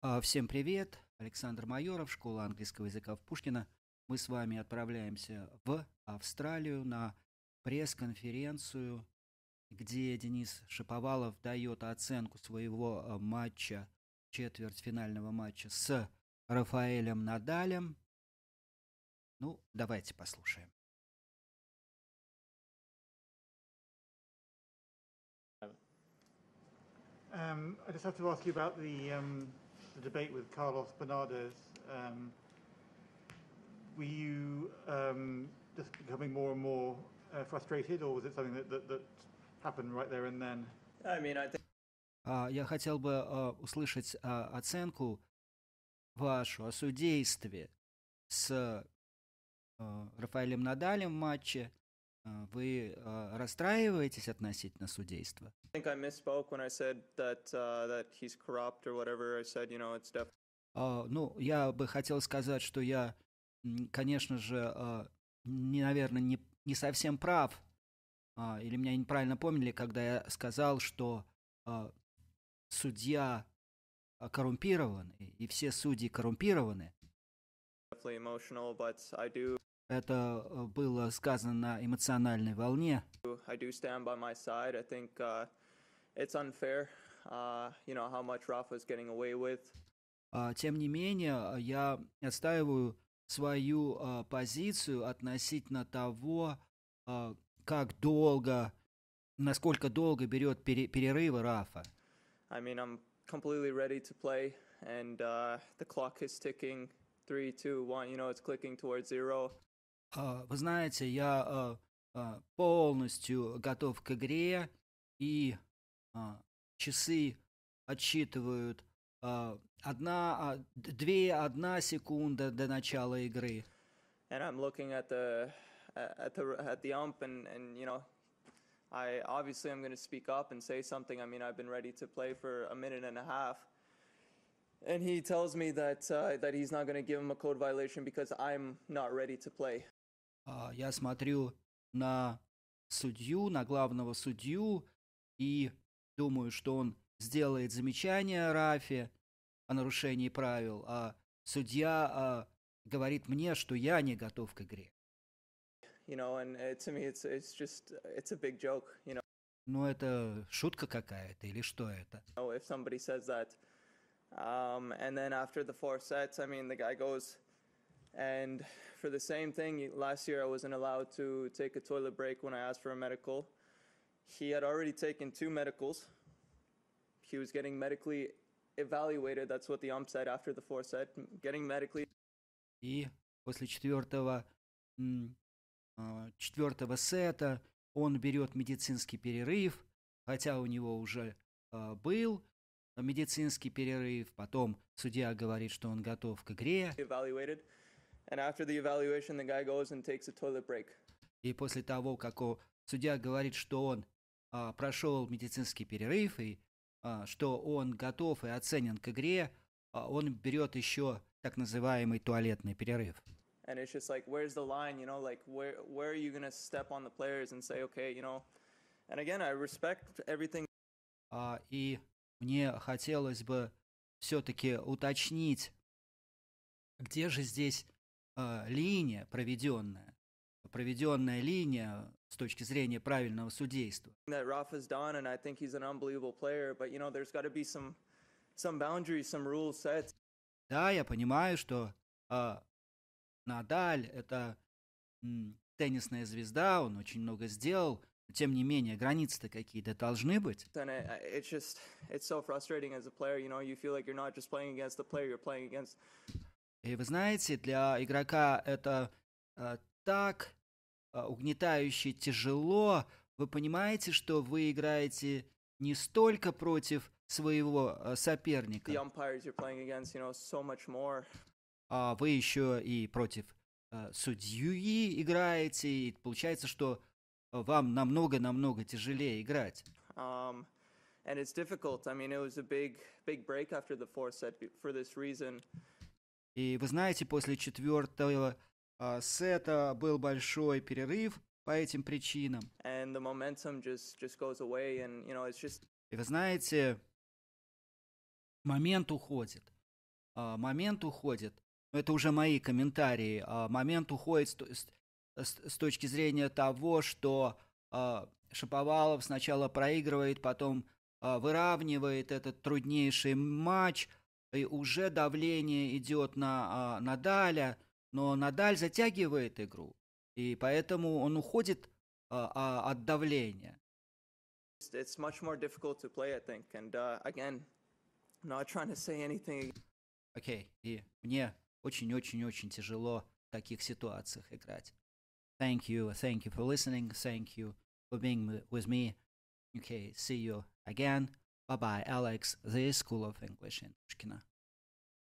А, всем привет! Александр Майоров, школа английского языка в Пушкина. Мы с вами отправляемся в Австралию на пресс-конференцию, где Денис Шиповалов дает оценку своего а, матча, четвертьфинального матча с Рафаэлем Надалем. Ну, давайте послушаем. Um, I just have to ask you about the um, the debate with Carlos Bernardes, um, were you um, just becoming more and more uh, frustrated, or was it something that, that, that happened right there and then? I mean, I think... я хотел бы услышать оценку вашу о судействе с Рафаэлем Надалем в матче, Э, вы э, расстраиваетесь относительно судейства? Ну, я бы хотел сказать, что я, конечно же, э, не, наверное, не, не совсем прав, а, или меня неправильно помнили, когда я сказал, что судья коррумпирован, и все судьи коррумпированы. Это э, было сказано на эмоциональной волне. Uh, uh, а, тем не менее, а, я отстаиваю свою э, позицию относительно того, э, как долго, насколько долго берет пере, перерывы Рафа. I mean, I'm completely ready to play, and uh, the clock is ticking. Three, two, one. You know, it's clicking towards zero. Вы знаете, я э, э, полностью готов к игре, и часы отсчитывают одна, две, одна секунда до начала игры. And I'm looking at the at the at the ump, and and you know, I obviously I'm going to speak up and say something. I mean, I've been ready to play for a minute and a half, and he tells me that uh, that he's not going to give him a code violation because I'm not ready to play. А, я смотрю на судью, на главного судью, и думаю, что он сделает замечание Рафе о нарушении правил, а судья а, говорит мне, что я не готов к игре. You Ну, это шутка какая-то или что это? Oh, if somebody says that. Um, and then after the four sets, I mean, the guy goes, And for the same thing, last year I wasn't allowed to take a toilet break when I asked for a medical. He had already taken two medicals. He was getting medically evaluated. That's what the ump said after the fourth set. Getting medically. И после четвертого четвертого сета он берет медицинский перерыв, хотя у него уже был медицинский перерыв. Потом судья говорит, что он готов к игре. Evaluated. And after the evaluation, the guy goes and takes a toilet break. И после того, как судья говорит, что он а, прошел медицинский перерыв и а, что он готов и оценен к игре, а, он берет еще так называемый туалетный перерыв. And it's just like, where's the line, you know, like where where are you gonna step on the players and say, okay, you know, and again, I respect everything. А, и мне хотелось бы все-таки уточнить, где же здесь а, линия проведенная, проведенная линия с точки зрения правильного судейства. Да, я понимаю, что э, Надаль это м, теннисная звезда, он очень много сделал, но тем не менее границы-то какие-то должны быть. И вы знаете, для игрока это э, так э, угнетающе тяжело. Вы понимаете, что вы играете не столько против своего э, соперника. Against, you know, so а вы еще и против э, судьи играете, и получается, что вам намного-намного тяжелее играть. Um, and it's difficult. I mean, it was a big, big break after the fourth set for this reason. И вы знаете, после четвертого э, а, сета был большой перерыв по этим причинам. Just, just and, you know, just... И вы знаете, момент уходит. Э, момент уходит. Это уже мои комментарии. Э, момент уходит с, с, с точки зрения того, что э, Шаповалов сначала проигрывает, потом выравнивает этот труднейший матч, и уже давление идет на, на Даля, но Надаль затягивает игру, и поэтому он уходит от давления. It's much more difficult to play, I think, and uh, again, not trying to say anything. Окей, okay. и мне очень-очень-очень тяжело в таких ситуациях играть. Thank you, thank you for listening, thank you for being with me. Okay, see you again. Bye bye, Alex, the School of English in Pushkina.